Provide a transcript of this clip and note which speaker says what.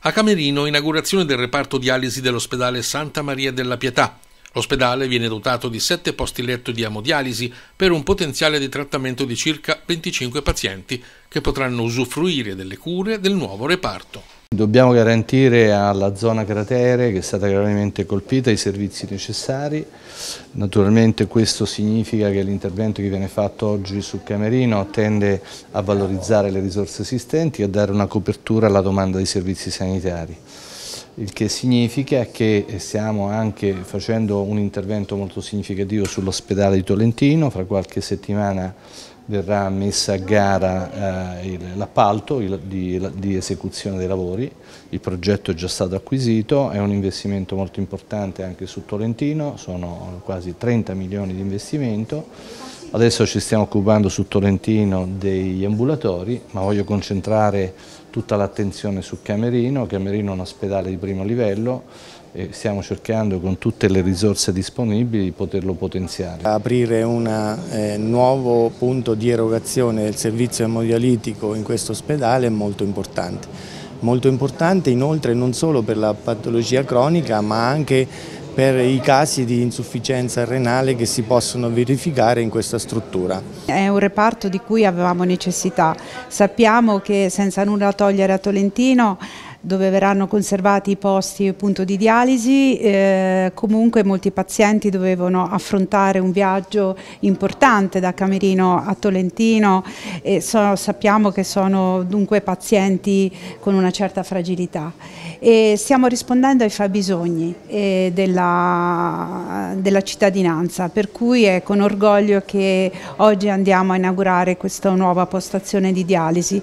Speaker 1: A Camerino, inaugurazione del reparto dialisi dell'ospedale Santa Maria della Pietà. L'ospedale viene dotato di 7 posti letto di amodialisi per un potenziale di trattamento di circa 25 pazienti che potranno usufruire delle cure del nuovo reparto.
Speaker 2: Dobbiamo garantire alla zona cratere, che è stata gravemente colpita, i servizi necessari. Naturalmente questo significa che l'intervento che viene fatto oggi sul Camerino tende a valorizzare le risorse esistenti e a dare una copertura alla domanda di servizi sanitari il che significa che stiamo anche facendo un intervento molto significativo sull'ospedale di Tolentino, fra qualche settimana verrà messa a gara eh, l'appalto di, di, esecuzione dei lavori, il progetto è già stato acquisito, è un investimento molto importante anche su Tolentino, sono quasi 30 milioni di investimento Adesso ci stiamo occupando su Tolentino degli ambulatori, ma voglio concentrare tutta l'attenzione su Camerino. Camerino è un ospedale di primo livello e stiamo cercando con tutte le risorse disponibili di poterlo potenziare.
Speaker 3: Aprire un eh, nuovo punto di erogazione del servizio emodialitico in questo ospedale è molto importante. Molto importante inoltre non solo per la patologia cronica ma anche per i casi di insufficienza renale che si possono verificare in questa struttura.
Speaker 4: È un reparto di cui avevamo necessità, sappiamo che senza nulla togliere a Tolentino dove verranno conservati i posti appunto, di dialisi, eh, comunque molti pazienti dovevano affrontare un viaggio importante da Camerino a Tolentino e so, sappiamo che sono dunque pazienti con una certa fragilità. E stiamo rispondendo ai fabbisogni eh, della, della cittadinanza, per cui è con orgoglio che oggi andiamo a inaugurare questa nuova postazione di dialisi.